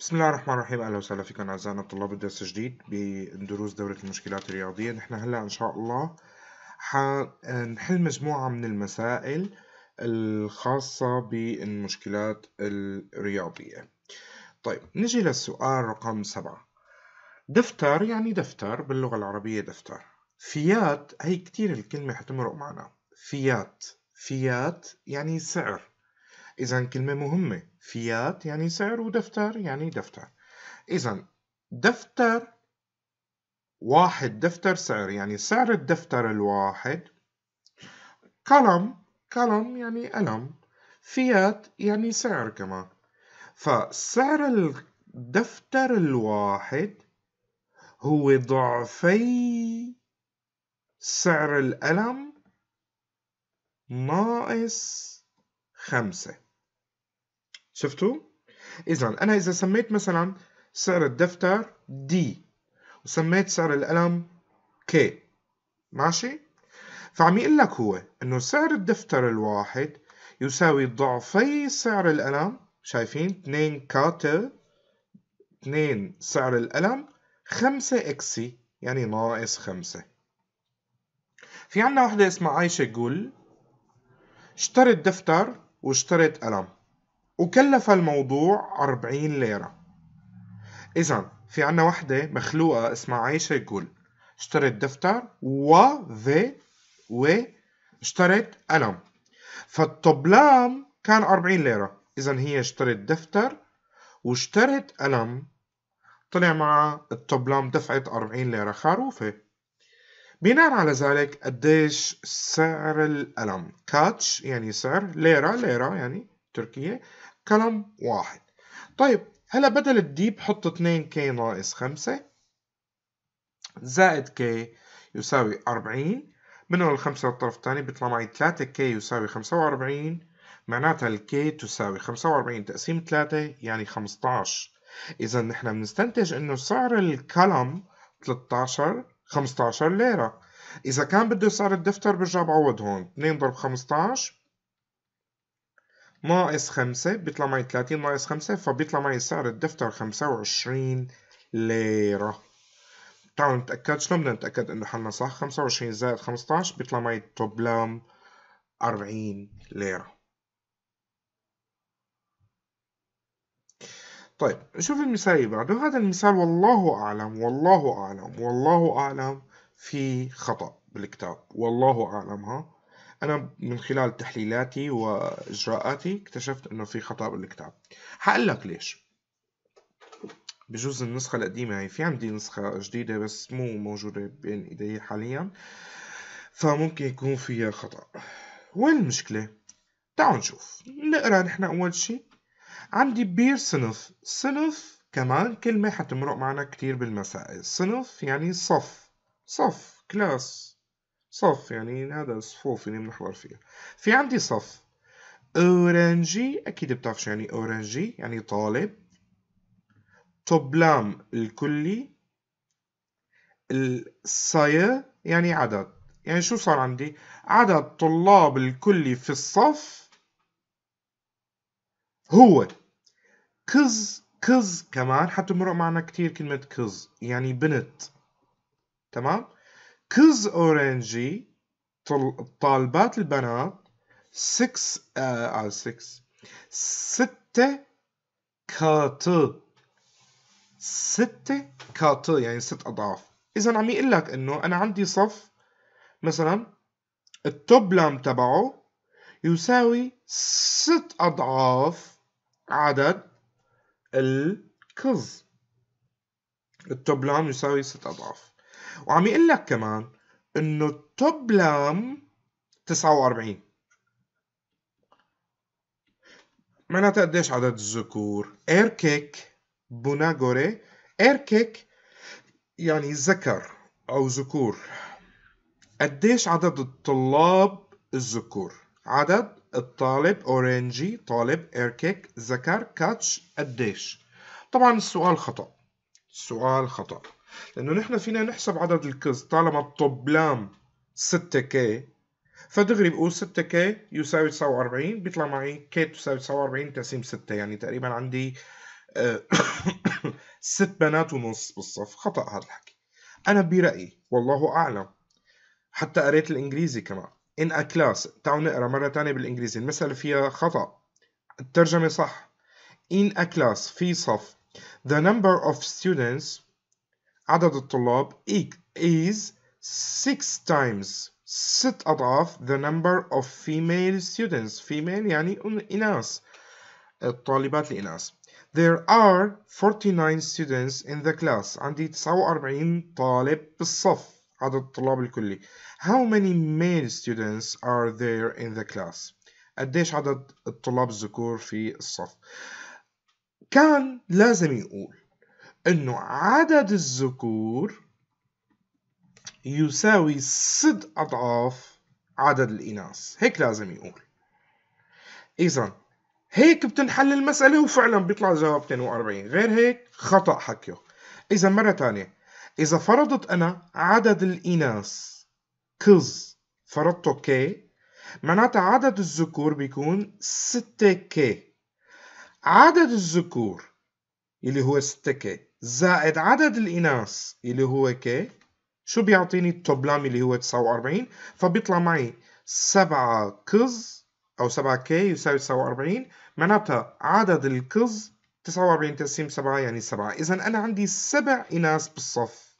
بسم الله الرحمن الرحيم اهلا وسهلا فيكم اعزائنا الطلاب الدرس الجديد بدروس دورة المشكلات الرياضية نحن هلا ان شاء الله حنحل مجموعة من المسائل الخاصة بالمشكلات الرياضية طيب نجي للسؤال رقم سبعة دفتر يعني دفتر باللغة العربية دفتر فيات هي كثير الكلمة حتمرق معنا فيات فيات يعني سعر إذا كلمة مهمة فيات يعني سعر ودفتر يعني دفتر إذا دفتر واحد دفتر سعر يعني سعر الدفتر الواحد قلم قلم يعني قلم فيات يعني سعر كمان فسعر الدفتر الواحد هو ضعفي سعر القلم ناقص خمسة شفتوا؟ إذا أنا إذا سميت مثلا سعر الدفتر دي وسميت سعر القلم كي ماشي؟ فعم يقول لك هو إنه سعر الدفتر الواحد يساوي ضعفي سعر القلم شايفين 2 كاتل 2 سعر القلم 5 اكسي يعني ناقص 5 في عنا وحدة اسمها عايشة جول اشترت دفتر واشترت قلم وكلف الموضوع 40 ليرة إذا في عنا وحدة مخلوقة اسمها عايشة جول اشترت دفتر و في و اشترت قلم فالطبلام كان 40 ليرة إذا هي اشترت دفتر واشترت قلم طلع مع الطبلام دفعت 40 ليرة خروفة بناء على ذلك قديش سعر القلم كاتش يعني سعر ليرة ليرة يعني تركية كلام واحد طيب هلا بدل الدي بحط 2 كي ناقص 5 زائد كي يساوي 40 من منهم الخمسة للطرف الثاني بيطلع معي 3 كي يساوي 45 معناتها الكي تساوي 45 تقسيم 3 يعني 15 إذا نحن بنستنتج إنه سعر الكلم 13 15 ليرة إذا كان بده سعر الدفتر برجع بعوض هون 2 ضرب 15 ناقص خمسة بيطلع معي تلاتين ناقص خمسة فبيطلع معي سعر الدفتر خمسة وعشرين ليرة تعالوا نتأكد شلون بدنا نتأكد إنه حلنا صح خمسة وعشرين زائد خمستاش بيطلع معي توبلام أربعين ليرة طيب نشوف المثال اللي بعده هذا المثال والله أعلم والله أعلم والله أعلم في خطأ بالكتاب والله أعلم ها أنا من خلال تحليلاتي وإجراءاتي اكتشفت إنه في خطأ بالكتاب حقول لك ليش بجوز النسخة القديمة هي يعني في عندي نسخة جديدة بس مو موجودة بين إيدي حاليا فممكن يكون فيها خطأ وين المشكلة؟ تعالوا نشوف نقرا نحن أول شي عندي بير صنف صنف كمان كلمة حتمرق معنا كتير بالمسائل صنف يعني صف صف كلاس صف يعني هذا الصفوف اللي بنحضر فيها في عندي صف اورانجي اكيد بتعرف شو يعني اورانجي يعني طالب توبلام الكلي الصي يعني عدد يعني شو صار عندي عدد طلاب الكلي في الصف هو كز كز كمان حتمرق معنا كتير كلمة كز يعني بنت تمام كز اورنجي طالبات البنات 6 آه 6 6 كاتل ستة كاتل يعني 6 أضعاف إذا عم يقول لك إنه أنا عندي صف مثلا التوب لام تبعه يساوي 6 أضعاف عدد الكز التوب لام يساوي 6 أضعاف وعم يقول لك كمان انه توب لام 49 معناتها قديش عدد الذكور ايركيك بوناغوري ايركيك يعني ذكر او ذكور قديش عدد الطلاب الذكور عدد الطالب اورانجي طالب ايركيك ذكر كاتش قديش طبعا السؤال خطأ السؤال خطأ لأنه نحن فينا نحسب عدد الكز طالما الطبلام 6K فدغري بقول 6K يساوي 49 بيطلع معي K تساوي 49 تقسيم 6 يعني تقريبا عندي آه، ست بنات ونص بالصف خطأ هذا الحكي أنا برأيي والله أعلم حتى قريت الإنجليزي كمان in a class تعالوا نقرأ مرة ثانيه بالإنجليزي المسألة فيها خطأ الترجمة صح in a class في صف the number of students عدد الطلاب is six times ست أضعاف the number of female students female يعني إناث الطالبات الإناث there are 49 students in the class عندي 49 طالب بالصف عدد الطلاب الكلي how many male students are there in the class قديش عدد الطلاب الذكور في الصف كان لازم يقول انه عدد الذكور يساوي ست اضعاف عدد الاناث هيك لازم يقول اذا هيك بتنحل المسألة وفعلا بيطلع جواب 42 غير هيك خطأ حكيه إذا مرة تانية إذا فرضت أنا عدد الإناث كز فرضته كي معناتها عدد الذكور بيكون 6 كي عدد الذكور اللي هو 6 كي زائد عدد الإناث اللي هو ك شو بيعطيني التوبلام اللي هو 49 فبيطلع معي 7 كز أو 7 ك يساوي 49 معناتها عدد الكز 49 تقسيم 7 يعني 7 إذا أنا عندي سبع إناث بالصف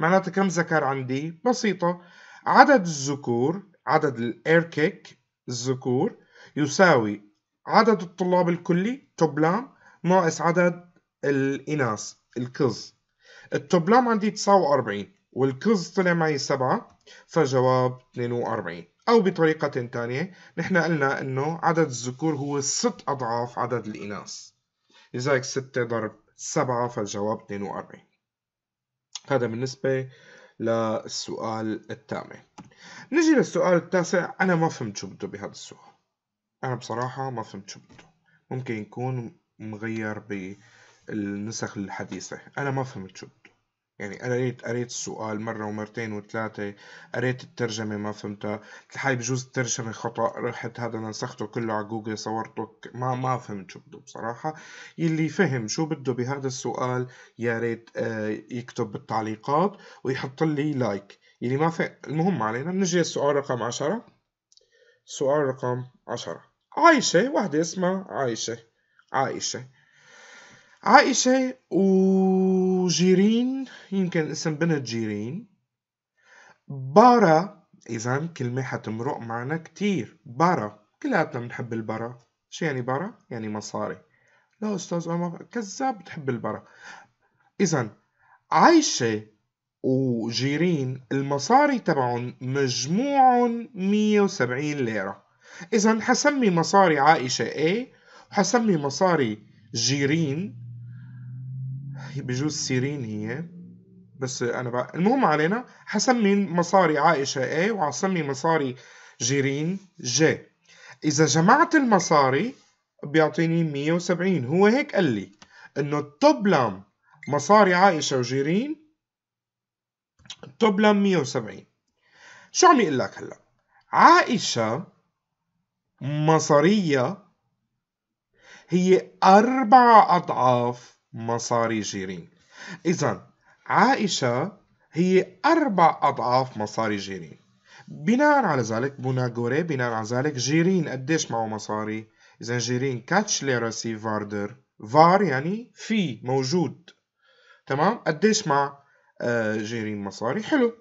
معناتها كم ذكر عندي بسيطة عدد الذكور عدد الإيركيك الذكور يساوي عدد الطلاب الكلي توبلام ناقص عدد الإناث الكز التوبلام عندي 49 والكز طلع معي 7 فجواب 42 أو بطريقة ثانيه نحن قلنا أنه عدد الذكور هو 6 أضعاف عدد الإناث لذلك 6 ضرب 7 فالجواب 42 هذا بالنسبة للسؤال الثامن نجي للسؤال التاسع أنا ما فهمت شو بده بهذا السؤال أنا بصراحة ما فهمت شو بده ممكن يكون مغير ب النسخ الحديثة أنا ما فهمت شو بده يعني قريت قريت السؤال مرة ومرتين وثلاثة قريت الترجمة ما فهمتها تلحقي بجوز الترجمة خطأ رحت هذا نسخته كله على جوجل صورته ما ما فهمت شو بده بصراحة يلي فهم شو بده بهذا السؤال يا ريت آه، يكتب بالتعليقات ويحط لي لايك يلي ما فهم المهم علينا بنجي السؤال رقم عشرة سؤال رقم عشرة عايشة وحدة اسمها عايشة عايشة عائشة وجيرين يمكن اسم بنت جيرين بارا إذا كلمة حتمرق معنا كتير بارا كلياتنا بنحب البرا شو يعني برا؟ يعني مصاري لا أستاذ أنا كذاب بتحب البرا إذا عايشة وجيرين المصاري تبعهم مجموعهم 170 ليرة إذا حسمي مصاري عائشة A وحسمي مصاري جيرين بجوز سيرين هي بس انا بقى المهم علينا حسمي مصاري عائشة A وحسمي مصاري جيرين J اذا جمعت المصاري بيعطيني 170 هو هيك قال لي انه التوبلام مصاري عائشة وجيرين التوبلام 170 شو عم يقول لك هلا عائشة مصاريه هي أربع أضعاف مصاري جيرين إذا عائشة هي أربع أضعاف مصاري جيرين بناء على ذلك بوناغوري بناء على ذلك جيرين قديش معه مصاري إذا جيرين كاتش ليراسي فاردر فار يعني في موجود تمام قديش مع آه، جيرين مصاري حلو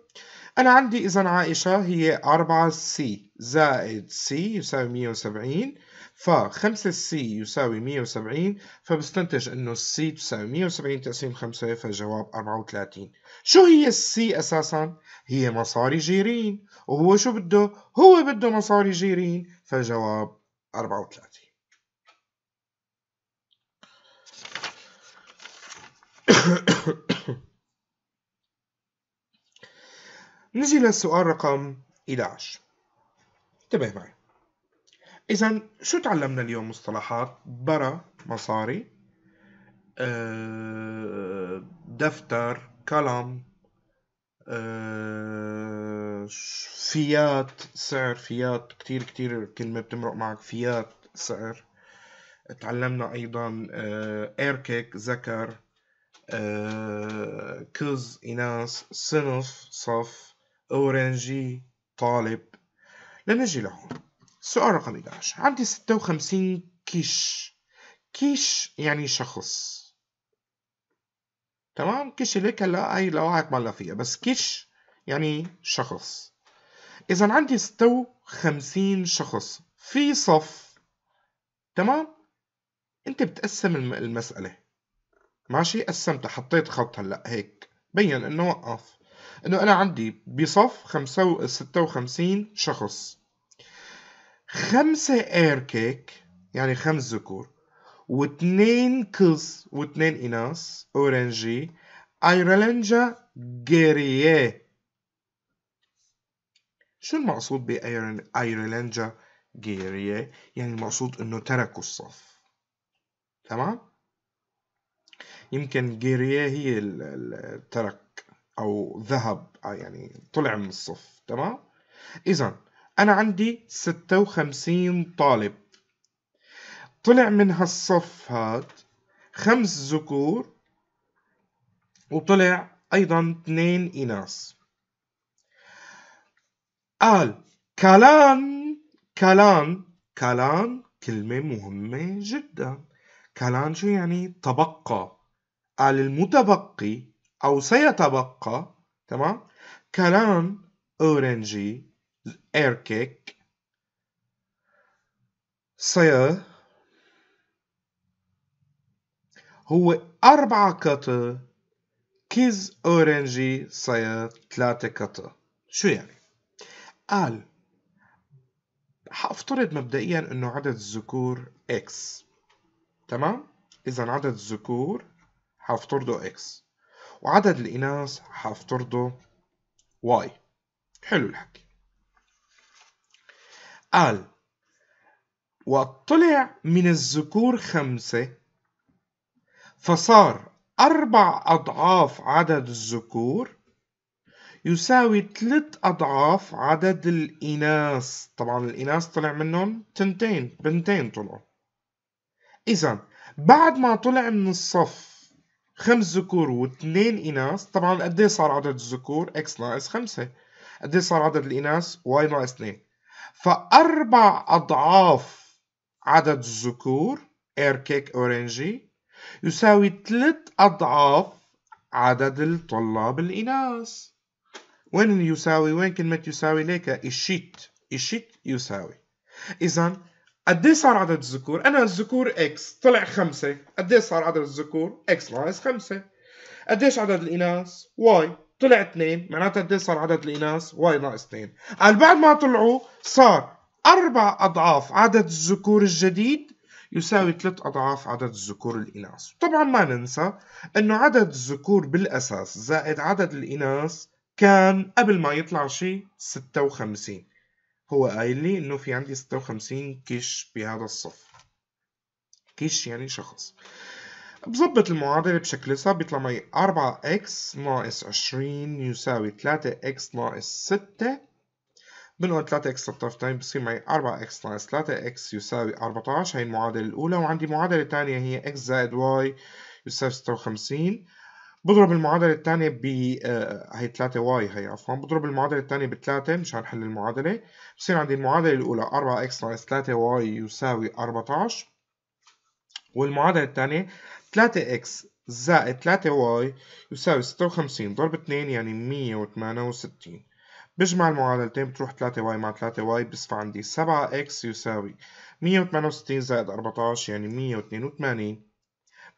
أنا عندي إذا عائشة هي 4 سي زائد سي يساوي 170 ف 5 سي يساوي 170 فبستنتج انه السي تساوي 170 تقسيم 5 فالجواب 34 شو هي السي اساسا؟ هي مصاري جيرين وهو شو بده؟ هو بده مصاري جيرين فالجواب 34 نجي للسؤال رقم 11 انتبه معي إذا شو تعلمنا اليوم مصطلحات برا مصاري آه، دفتر قلم آه، فيات سعر فيات كتير كتير كلمة بتمرق معك فيات سعر تعلمنا أيضا أه إيركيك ذكر آه، كز إناث صنف صف أورنجي طالب لنجي لهون سؤال رقم 11 عندي 56 كيش كيش يعني شخص تمام كيش ليك لا أي لوعة ملا فيها بس كيش يعني شخص إذا عندي 56 شخص في صف تمام أنت بتقسم المسألة ماشي قسمتها حطيت خط هلا هيك بين إنه وقف إنه أنا عندي بصف 56 شخص خمسة اير كيك يعني خمس ذكور واثنين كلز واثنين إناث أورنجي أيرلنجا جيريه شو المقصود بأيرلنجا جيريه؟ يعني المقصود إنه تركوا الصف تمام؟ يمكن جيريه هي الترك أو ذهب يعني طلع من الصف تمام؟ إذا أنا عندي ستة وخمسين طالب طلع من هالصف هاد خمس ذكور وطلع أيضا اثنين إناث قال كلان كلان كلان كلمة مهمة جدا كلان شو يعني تبقى قال المتبقي أو سيتبقى تمام كلان أورنجي air kick هو أربعة قطع كيز أورنجي صير ثلاثة قطع شو يعني؟ قال حافترض مبدئيا انه عدد الذكور x تمام؟ إذا عدد الذكور حافترضه x وعدد الإناث حافترضه y حلو الحكي قال وطلع من الذكور خمسة فصار أربع أضعاف عدد الذكور يساوي ثلاث أضعاف عدد الإناث طبعا الإناث طلع منهم تنتين بنتين طلعوا إذا بعد ما طلع من الصف خمس ذكور واثنين إناث طبعا قد إيه صار عدد الذكور إكس ناقص خمسة قد إيه صار عدد الإناث واي ناقص اثنين فأربع أضعاف عدد الذكور cake أورنجي يساوي ثلاث أضعاف عدد الطلاب الإناث وين يساوي وين كلمة يساوي ليك إشيت إشيت يساوي إذا قد إيه صار عدد الذكور؟ أنا الذكور إكس طلع خمسة قد إيه صار عدد الذكور؟ إكس ناقص خمسة قديش عدد الإناث؟ واي طلع اثنين معناتها قد صار عدد الاناث واي ناقص اثنين قال بعد ما طلعوا صار اربع اضعاف عدد الذكور الجديد يساوي ثلاث اضعاف عدد الذكور الاناث طبعا ما ننسى انه عدد الذكور بالاساس زائد عدد الاناث كان قبل ما يطلع شيء 56 هو قايل لي انه في عندي 56 كش بهذا الصف كش يعني شخص بظبط المعادلة بشكل لسه بيطلع معي 4x ناقص 20 يساوي 3x ناقص 6 بنقول 3x للطرف الثاني بصير معي 4x ناقص 3x يساوي 14 هي المعادلة الأولى وعندي معادلة ثانية هي x زائد y يساوي 56 بضرب المعادلة الثانية ب آه، هي 3 y هي عفوا بضرب المعادلة الثانية ب 3 مشان نحل المعادلة بصير عندي المعادلة الأولى 4x ناقص 3 y يساوي 14 والمعادلة الثانية 3x زائد 3y يساوي 56 ضرب 2 يعني 168 بجمع المعادلتين بتروح 3y مع 3y بصفى عندي 7x يساوي 168 زائد 14 يعني 182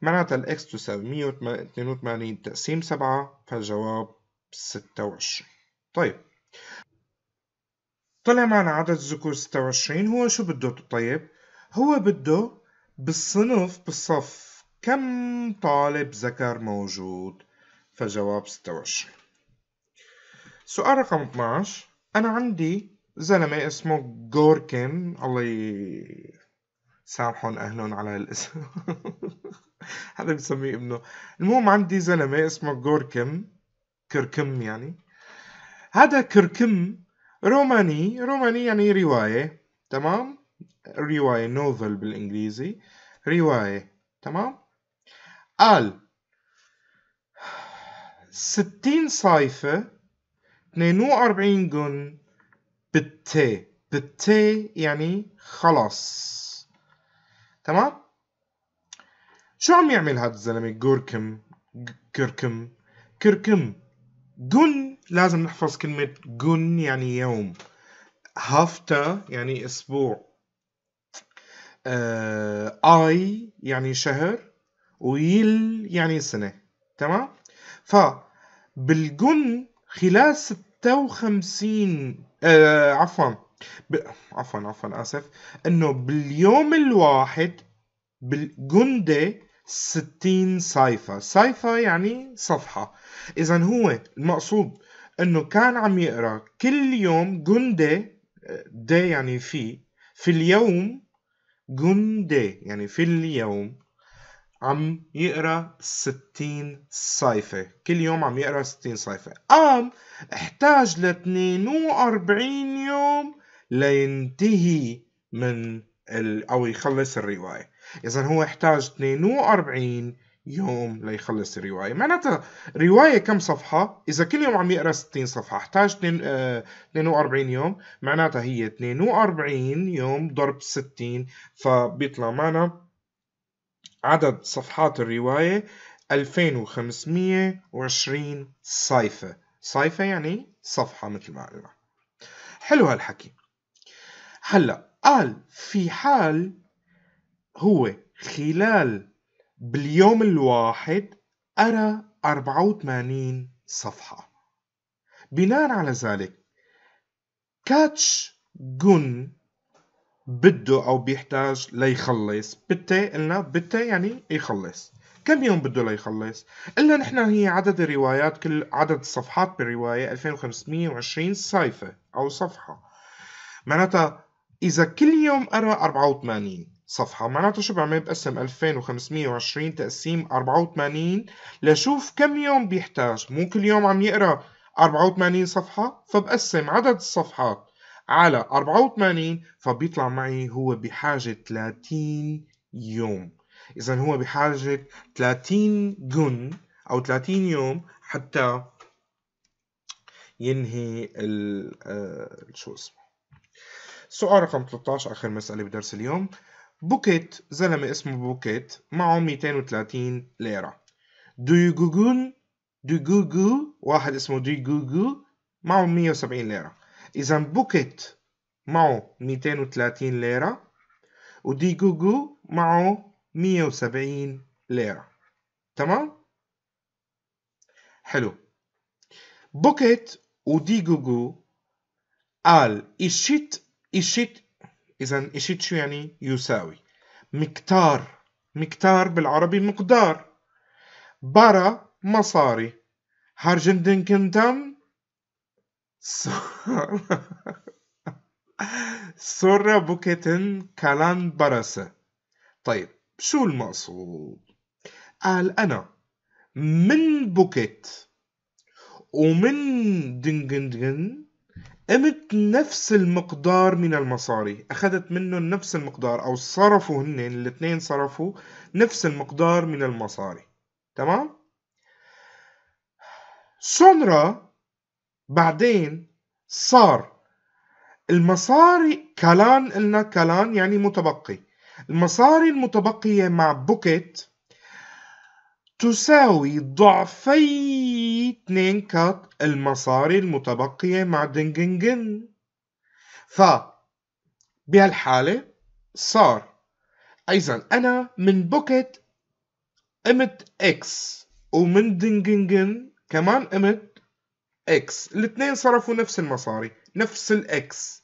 معناتها x تساوي 182 تقسيم 7 فالجواب 26 طيب طلع معنا عدد الذكور 26 هو شو بده طيب؟ هو بده بالصنف بالصف كم طالب ذكر موجود؟ فجواب 26 سؤال رقم 12 أنا عندي زلمة اسمه جوركن الله يسامحهم أهلهم على الاسم حدا بسميه ابنه المهم عندي زلمة اسمه جوركم كركم يعني هذا كركم روماني روماني يعني رواية تمام رواية نوفل بالإنجليزي رواية تمام قال ستين صيفة اثنين واربعين جن بالتي بالتي يعني خلاص تمام شو عم يعمل هاد الزلمة جوركم كركم كركم جن لازم نحفظ كلمة جن يعني يوم هافتا يعني أسبوع آه، آي يعني شهر ويل يعني سنة تمام فبالجن خلال 56 آه عفوا ب... عفوا عفوا اسف انه باليوم الواحد بالجندة 60 صيفة صيفة يعني صفحة اذا هو المقصود انه كان عم يقرا كل يوم جندة ده يعني في في اليوم جندة يعني في اليوم عم يقرا 60 صيفة كل يوم عم يقرا 60 صيفة قام احتاج ل 42 يوم لينتهي من ال... او يخلص الرواية اذا هو احتاج 42 يوم ليخلص الرواية معناتها رواية كم صفحة إذا كل يوم عم يقرأ 60 صفحة احتاج 42 آه، يوم معناتها هي 42 يوم ضرب 60 فبيطلع معنا عدد صفحات الرواية 2520 صيفة صيفة يعني صفحة مثل ما قلنا حلو هالحكي هلا قال في حال هو خلال باليوم الواحد أرى 84 صفحة بناء على ذلك كاتش جون بده أو بيحتاج ليخلص بتي قلنا بتي يعني يخلص كم يوم بده ليخلص؟ قلنا نحن هي عدد الروايات كل عدد الصفحات بالرواية 2520 صفحه أو صفحة معناتها إذا كل يوم قرأ 84 صفحة معناتها شو بعمل بقسم 2520 تقسيم 84 لشوف كم يوم بيحتاج مو كل يوم عم يقرأ 84 صفحة فبقسم عدد الصفحات على 84 فبيطلع معي هو بحاجة 30 يوم إذا هو بحاجة 30 جن أو 30 يوم حتى ينهي ال آه، شو اسمه سؤال رقم 13 آخر مسألة بدرس اليوم بوكيت زلمة اسمه بوكيت معه 230 ليرة دو جوجو واحد اسمه جوجو معه 170 ليرة إذا بوكيت معه 230 ليرة ودي جوجو معه 170 ليرة تمام؟ حلو بوكيت ودي جوجو قال إشيت إشيت إذا إشيت شو يعني؟ يساوي مكتار مكتار بالعربي مقدار برا مصاري هارجندن كنتم Sonra buketin kalan parası. طيب شو المقصود؟ قال أنا من بوكيت ومن دنجندن قمت نفس المقدار من المصاري أخذت منهم نفس المقدار أو صرفوا هن الاثنين صرفوا نفس المقدار من المصاري تمام؟ سونرا بعدين صار المصاري كلان قلنا كلان يعني متبقي المصاري المتبقية مع بوكيت تساوي ضعفي 2 كات المصاري المتبقية مع دنجنجن ف بهالحالة صار أيضا أنا من بوكيت قمت إكس ومن دنجنجن كمان قمت اكس الاثنين صرفوا نفس المصاري نفس الاكس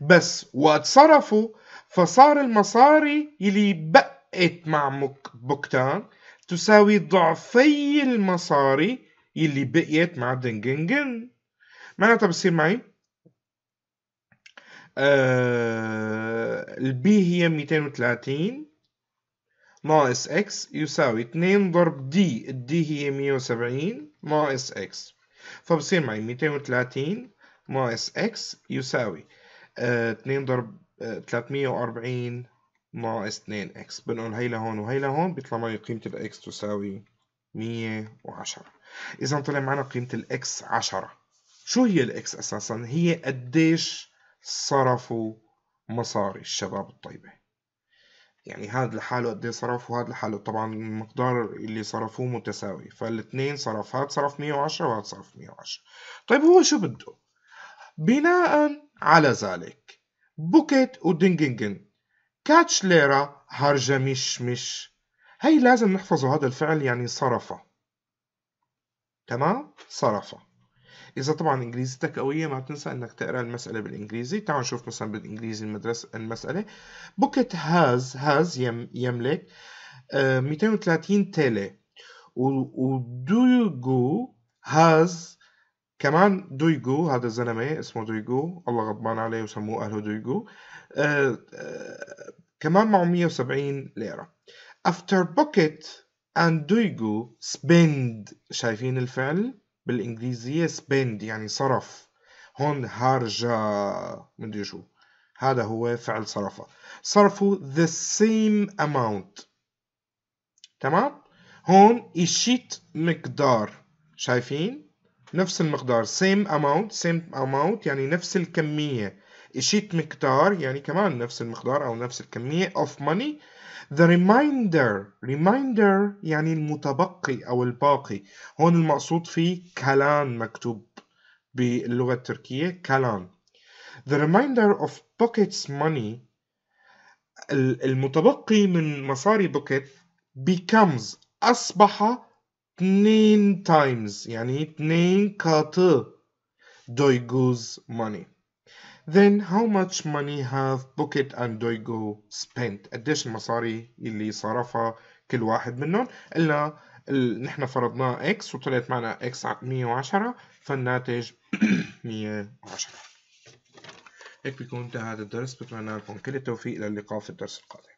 بس وقت صرفوا فصار المصاري اللي بقت مع بوكتان تساوي ضعفي المصاري اللي بقيت مع دنجنجن معناتها بصير معي آه البي هي 230 ناقص اكس يساوي 2 ضرب دي الدي هي 170 ناقص اكس فبصير معي 230 ناقص x يساوي آه 2 ضرب آه 340 ناقص 2 x بنقول هي لهون وهي لهون بيطلع معي قيمة الاكس تساوي 110 إذا طلع معنا قيمة الاكس 10 شو هي الاكس أساسا؟ هي قديش صرفوا مصاري الشباب الطيبة يعني هذا لحاله قد ايه صرف وهذا لحاله طبعا المقدار اللي صرفوه متساوي فالاثنين صرف هاد صرف 110 وهاد صرف 110 طيب هو شو بده بناء على ذلك بوكيت ودينجينجن كاتش ليرة هرجة مش مش هي لازم نحفظه هذا الفعل يعني صرفة تمام صرفة إذا طبعا إنجليزيتك قوية ما تنسى إنك تقرأ المسألة بالإنجليزي تعالوا نشوف مثلا بالإنجليزي المدرسة المسألة بوكيت هاز هاز يم يملك آه 230 تيلي ودويجو هاز كمان دويجو هذا الزلمة اسمه دويجو الله غضبان عليه وسموه أهله دويجو آه آه كمان معه 170 ليرة after bucket and دويجو spend شايفين الفعل بالانجليزية spend يعني صرف هون هارجا مدري شو هذا هو فعل صرفه صرفوا the same amount تمام هون إشيت مقدار شايفين نفس المقدار same amount same amount يعني نفس الكمية إشيت مقدار يعني كمان نفس المقدار أو نفس الكمية of money The reminder reminder يعني المتبقي أو الباقي هون المقصود فيه كلان مكتوب باللغة التركية كلان The reminder of pockets money المتبقي من مصاري بوكيت becomes أصبح 2 times يعني 2 كاتو دويجوز money Then how much money have Bucket and Doigo spent? قديش المصاري اللي صرفها كل واحد منهم إلا ال... نحن فرضناه x وطلعت معنا x 110 فالناتج 110 هيك بيكون انتهى هذا الدرس بتمنى لكم كل التوفيق للقاء في الدرس القادم